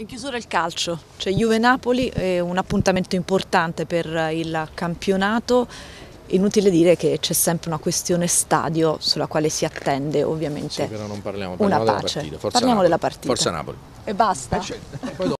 In chiusura il calcio, cioè Juve-Napoli è un appuntamento importante per il campionato, inutile dire che c'è sempre una questione stadio sulla quale si attende ovviamente sì, però non parliamo, parliamo una pace. Della partita. Forza parliamo Napoli. della partita. Forza Napoli. E basta. E